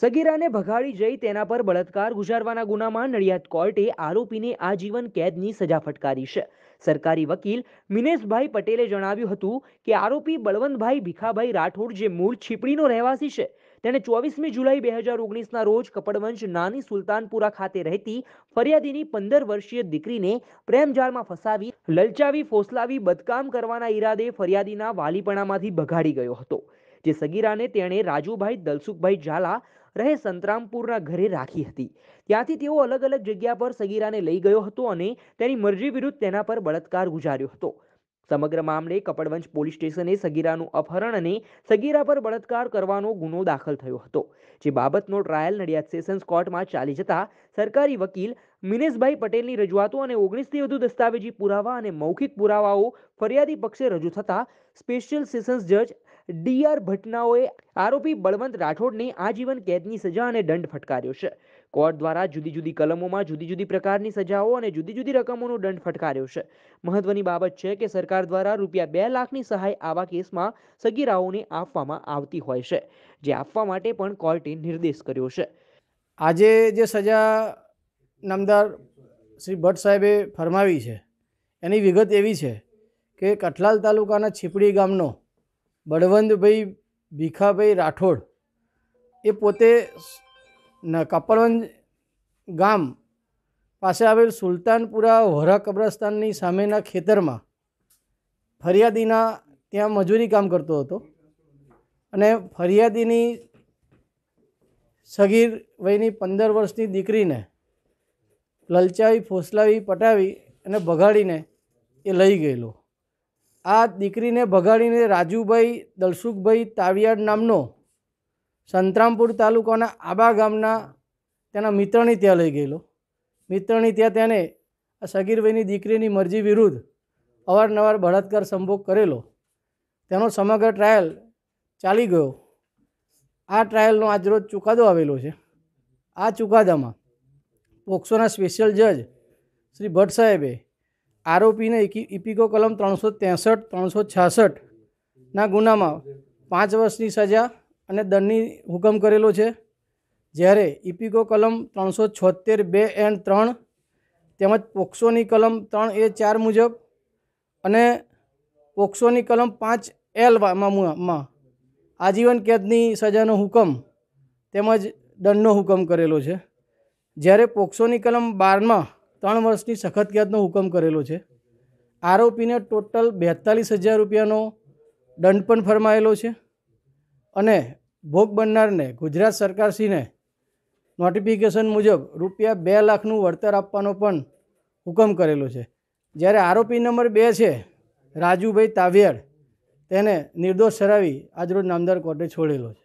સગીરાને ભગાડી જઈ તેના પર બળાત્કાર ગુજારવાના ગુનામાં નડિયાદ કોર્ટે આરોપીને આજીવન કેદની સજા ફટકારી છે સરકારી વકીલ મિનેશભાઈ પટેલે જણાવ્યું હતું કે આરોપી બળવંતભાઈ ભીખાભાઈ રાઠોડ જે મૂળ છીપડીનો રહેવાસી છે તેણે ચોવીસમી જુલાઈ બે હજાર ઓગણીસના રોજ કપડવંશ નાની સુલતાનપુરા ખાતે રહેતી ફરિયાદીની પંદર વર્ષીય દીકરીને પ્રેમજાળમાં ફસાવી લલચાવી ફોસલાવી બદકામ કરવાના ઈરાદે ફરિયાદીના વાલીપણામાંથી ભગાડી ગયો હતો જે સગીરાને તેણે રાજુભાઈ દલસુખભાઈ ઝાલા રહે સંતરામપુરના ઘરે રાખી હતી ત્યાંથી તેઓ અલગ અલગ જગ્યા પર સગીરાને લઈ ગયો હતો અને તેની મરજી વિરુદ્ધ તેના પર બળાત્કાર ગુજાર્યો હતો સમગ્ર મામલે કપડવંજ પોલીસ સ્ટેશને સગીરાનું અપહરણ અને સગીરા પર બળાત્કાર કરવાનો ગુનો દાખલ થયો હતો જે બાબતનો ટ્રાયલ નડિયાદ સેશન્સ કોર્ટમાં ચાલી જતા સરકારી વકીલ મિનેશભાઈ પટેલની રજૂઆતો અને ઓગણીસથી વધુ દસ્તાવેજી પુરાવા અને મૌખિક પુરાવાઓ ફરિયાદી પક્ષે રજૂ થતાં સ્પેશિયલ સેશન્સ જજ ડીઆર ભટનાઓએ આરોપી બળવંત રાઠોડને આજીવન કેદની સજા અને દંડ ફટકાર્યો છે કોર્ટ દ્વારા જુદી જુદી કલમોમાં જુદી જુદી પ્રકારની સજાઓ અને જુદી જુદી રકમોનો દંડ ફટકાર્યો છે મહત્વની બાબત છે કે સરકાર દ્વારા રૂપિયા બે લાખની સહાય આવા કેસમાં સગીરાઓને આપવામાં આવતી હોય છે જે આપવા માટે પણ કોર્ટે નિર્દેશ કર્યો છે આજે જે સજા નામદાર શ્રી ભટ્ટ સાહેબે ફરમાવી છે એની વિગત એવી છે કે કઠલાલ તાલુકાના છીપડી ગામનો બળવંતભાઈ ભીખાભાઈ રાઠોડ એ પોતે કપરવંજ ગામ પાસે આવેલ સુલતાનપુરા વરા કબ્રસ્તાનની સામેના ખેતરમાં ફરિયાદીના ત્યાં મજૂરી કામ કરતો હતો અને ફરિયાદીની સગીર વયની પંદર વર્ષની દીકરીને લલચાવી ફોસલાવી પટાવી અને બગાડીને એ લઈ ગયેલો આ દીકરીને ભગાડીને રાજુભાઈ દલસુખભાઈ તાવીયાડ નામનો સંતરામપુર તાલુકાના આબા ગામના તેના મિત્રની ત્યાં લઈ ગયેલો મિત્રની ત્યાં તેને આ સગીરભાઈની દીકરીની મરજી વિરુદ્ધ અવારનવાર બળાત્કાર સંભોગ કરેલો તેનો સમગ્ર ટ્રાયલ ચાલી ગયો આ ટ્રાયલનો આજરોજ ચુકાદો આવેલો છે આ ચુકાદામાં પોક્સોના સ્પેશિયલ જજ શ્રી ભટ્ટ સાહેબે આરોપીને ઇપિકો કલમ ત્રણસો ત્રેસઠ ત્રણસો છાસઠના ગુનામાં પાંચ વર્ષની સજા અને દંડની હુકમ કરેલો છે જ્યારે ઇપિકો કલમ ત્રણસો છોતેર બે એન્ડ ત્રણ તેમજ પોક્સોની કલમ ત્રણ એ ચાર મુજબ અને પોક્સોની કલમ પાંચ એલમાં આજીવન કેદની સજાનો હુકમ તેમજ દંડનો હુકમ કરેલો છે જ્યારે પોક્સોની કલમ બારમાં ત્રણ વર્ષની સખત કેદનો હુકમ કરેલો છે આરોપીને ટોટલ બેતાલીસ હજાર રૂપિયાનો દંડ પણ ફરમાયેલો છે અને ભોગ બનનારને ગુજરાત સરકારશ્રીને નોટિફિકેશન મુજબ રૂપિયા બે લાખનું વળતર આપવાનો પણ હુકમ કરેલો છે જ્યારે આરોપી નંબર બે છે રાજુભાઈ તાવિયાડ તેને નિર્દોષ ઠરાવી આજરોજ નામદાર કોર્ટે છોડેલો છે